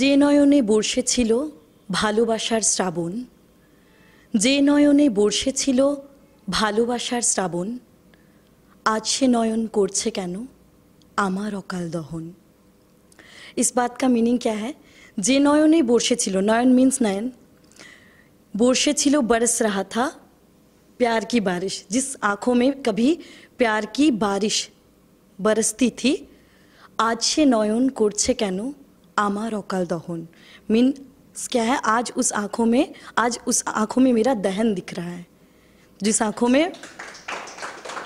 যে নয়নে বর্ষেছিল ভালোবাসার শ্রাবণ যে নয়নে বর্ষেছিল ভালোবাসার শ্রাবণ আজ সে নয়ন করছে কেন আমার অকাল দহন ইস বাত কা মিনিং ক্যা হ্যাঁ যে নয়নে বর্ষেছিল নয়ন মিন্স নয়ন বর্ষেছিল বরস রাহা থা प्यार की बारिश जिस আঁখো में कभी प्यार की बारिश बरसती थी आज से নয়ন করছে কেন आमा रोकल दहन मीन क्या है आज उस आंखों में आज उस आंखों में मेरा दहन दिख रहा है जिस आंखों में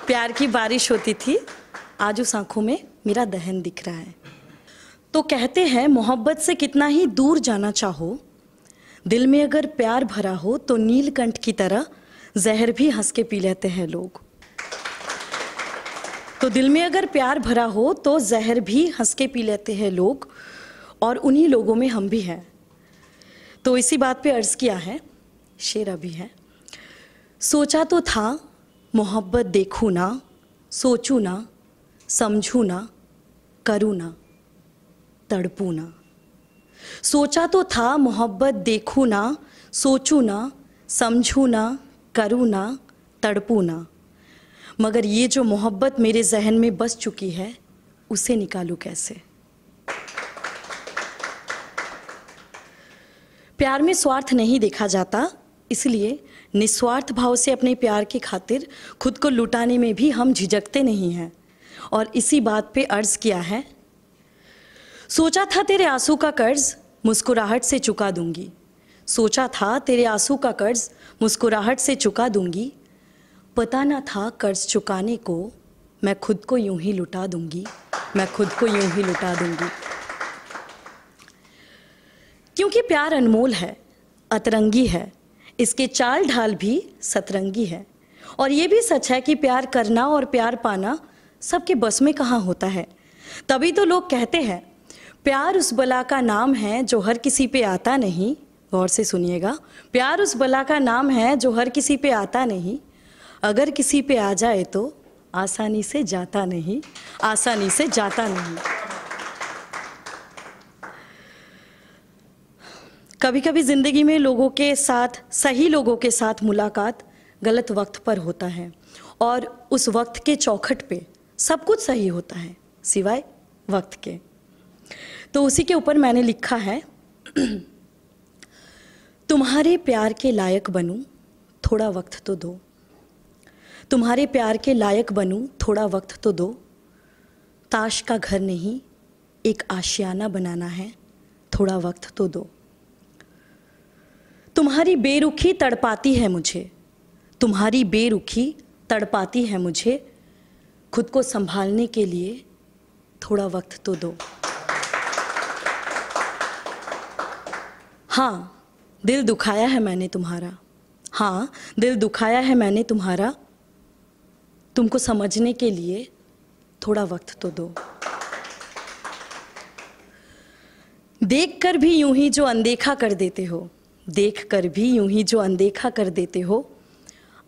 प्यार की बारिश होती थी आज उस आंखों में मेरा दहन दिख रहा है तो कहते हैं मोहब्बत से कितना ही दूर जाना चाहो दिल में अगर प्यार भरा हो तो नीलकंठ की तरह जहर भी हंस के पी लेते हैं लोग तो दिल में अगर प्यार भरा हो तो जहर भी हंस के पी लेते हैं लोग और उन्हीं लोगों में हम भी हैं तो इसी बात पे अर्ज़ किया है शेर अभी है सोचा तो था मोहब्बत देखूँ ना सोचूँ ना समझूँ ना करूँ ना तड़पूँ ना सोचा तो था मोहब्बत देखूँ ना सोचूँ ना समझूँ ना करूँ ना तड़पूँ ना मगर ये जो मोहब्बत मेरे जहन में बस चुकी है उसे निकालूँ कैसे प्यार में स्वार्थ नहीं देखा जाता इसलिए निस्वार्थ भाव से अपने प्यार की खातिर खुद को लुटाने में भी हम झिझकते नहीं हैं और इसी बात पे अर्ज़ किया है सोचा था तेरे आंसू का कर्ज मुस्कुराहट से चुका दूंगी सोचा था तेरे आंसू का कर्ज मुस्कुराहट से चुका दूंगी पता ना था कर्ज चुकाने को मैं खुद को यूं ही लुटा दूंगी मैं खुद को यूं ही लुटा दूंगी क्योंकि प्यार अनमोल है अतरंगी है इसके चाल ढाल भी सतरंगी है और ये भी सच है कि प्यार करना और प्यार पाना सबके बस में कहाँ होता है तभी तो लोग कहते हैं प्यार उस बला का नाम है जो हर किसी पे आता नहीं गौर से सुनिएगा प्यार उस बला का नाम है जो हर किसी पे आता नहीं अगर किसी पे आ जाए तो आसानी से जाता नहीं आसानी से जाता नहीं कभी कभी ज़िंदगी में लोगों के साथ सही लोगों के साथ मुलाकात गलत वक्त पर होता है और उस वक्त के चौखट पे सब कुछ सही होता है सिवाय वक्त के तो उसी के ऊपर मैंने लिखा है तुम्हारे प्यार के लायक बनूं थोड़ा वक्त तो दो तुम्हारे प्यार के लायक बनूं थोड़ा वक्त तो दो ताश का घर नहीं एक आशियाना बनाना है थोड़ा वक्त तो दो तुम्हारी बेरुखी तड़पाती है मुझे तुम्हारी बेरुखी तड़पाती है मुझे खुद को संभालने के लिए थोड़ा वक्त तो दो हाँ दिल दुखाया है मैंने तुम्हारा हाँ दिल दुखाया है मैंने तुम्हारा तुमको समझने के लिए थोड़ा वक्त तो दो देख कर भी यूं ही जो अनदेखा कर देते हो देख कर भी यूं ही जो अनदेखा कर देते हो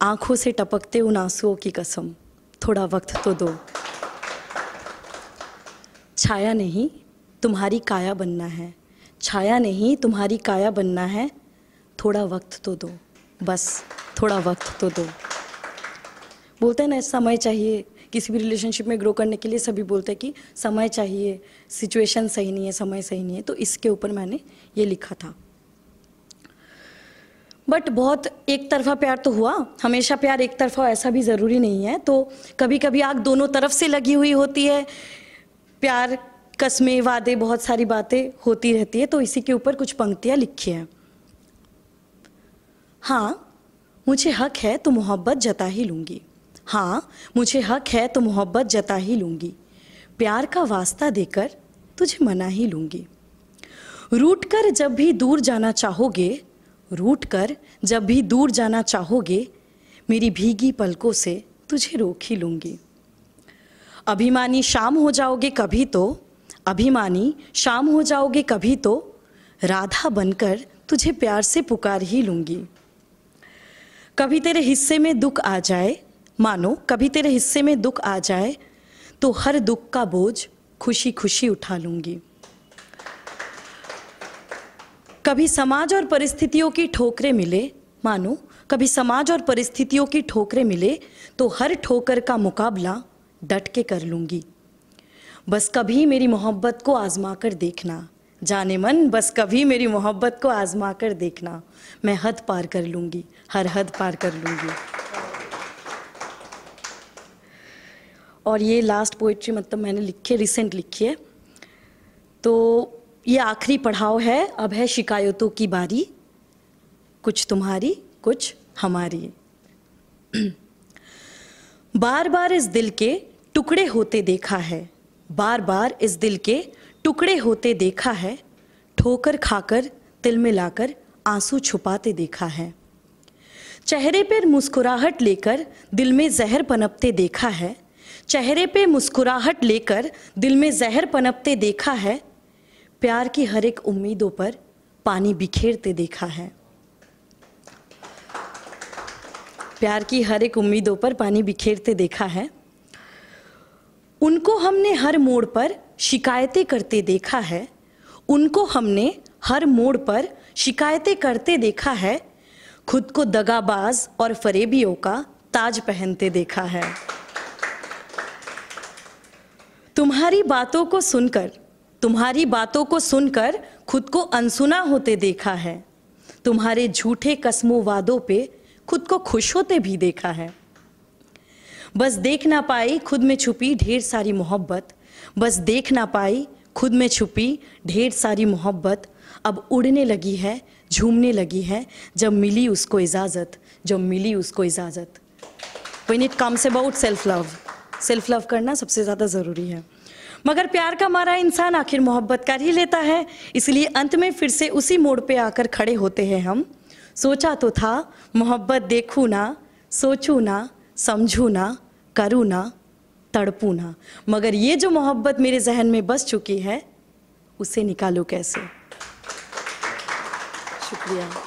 आंखों से टपकते उन आंसुओं की कसम थोड़ा वक्त तो दो छाया नहीं तुम्हारी काया बनना है छाया नहीं तुम्हारी काया बनना है थोड़ा वक्त तो दो बस थोड़ा वक्त तो दो बोलते हैं ना समय चाहिए किसी भी रिलेशनशिप में ग्रो करने के लिए सभी बोलते हैं कि समय चाहिए सिचुएशन सही नहीं है समय सही नहीं है तो इसके ऊपर मैंने ये लिखा था बट बहुत एक तरफा प्यार तो हुआ हमेशा प्यार एक तरफा ऐसा भी ज़रूरी नहीं है तो कभी कभी आग दोनों तरफ से लगी हुई होती है प्यार कस्में वादे बहुत सारी बातें होती रहती है तो इसी के ऊपर कुछ पंक्तियाँ लिखी हैं हाँ मुझे हक है तो मोहब्बत जता ही लूँगी हाँ मुझे हक है तो मोहब्बत जता ही लूँगी प्यार का वास्ता देकर तुझे मना ही लूँगी रूट कर जब भी दूर जाना चाहोगे रूट कर जब भी दूर जाना चाहोगे मेरी भीगी पलकों से तुझे रोक ही लूँगी अभिमानी शाम हो जाओगे कभी तो अभिमानी शाम हो जाओगे कभी तो राधा बनकर तुझे प्यार से पुकार ही लूँगी कभी तेरे हिस्से में दुख आ जाए मानो कभी तेरे हिस्से में दुख आ जाए तो हर दुख का बोझ खुशी खुशी उठा लूँगी कभी समाज और परिस्थितियों की ठोकरें मिले मानो कभी समाज और परिस्थितियों की ठोकरें मिले तो हर ठोकर का मुकाबला डट के कर लूँगी बस कभी मेरी मोहब्बत को आजमा कर देखना जाने मन बस कभी मेरी मोहब्बत को आजमा कर देखना मैं हद पार कर लूँगी हर हद पार कर लूँगी और ये लास्ट पोइट्री मतलब मैंने लिखी है रिसेंट लिखी है तो ये आखिरी पढ़ाव है अब है शिकायतों की बारी कुछ तुम्हारी कुछ हमारी बार बार इस दिल के टुकड़े होते देखा है बार बार इस दिल के टुकड़े होते देखा है ठोकर खाकर तिल लाकर आंसू छुपाते देखा है चेहरे पर मुस्कुराहट लेकर दिल में जहर पनपते देखा है चेहरे पे मुस्कुराहट लेकर दिल में जहर पनपते देखा है प्यार की हर एक उम्मीदों पर पानी बिखेरते देखा है प्यार की हर एक उम्मीदों पर पानी बिखेरते देखा है उनको हमने हर मोड़ पर शिकायतें करते देखा है उनको हमने हर मोड़ पर शिकायतें करते देखा है खुद को दगाबाज और फरेबियों का ताज पहनते देखा है तुम्हारी बातों को सुनकर तुम्हारी बातों को सुनकर खुद को अनसुना होते देखा है तुम्हारे झूठे कस्मों वादों पे खुद को खुश होते भी देखा है बस देख ना पाई खुद में छुपी ढेर सारी मोहब्बत बस देख ना पाई खुद में छुपी ढेर सारी मोहब्बत अब उड़ने लगी है झूमने लगी है जब मिली उसको इजाज़त जब मिली उसको इजाज़त when it comes about self love self love करना सबसे ज़्यादा ज़रूरी है मगर प्यार का मारा इंसान आखिर मोहब्बत कर ही लेता है इसलिए अंत में फिर से उसी मोड़ पे आकर खड़े होते हैं हम सोचा तो था मोहब्बत देखूँ ना सोचू ना समझू ना करूँ ना तड़पू ना मगर ये जो मोहब्बत मेरे जहन में बस चुकी है उसे निकालो कैसे शुक्रिया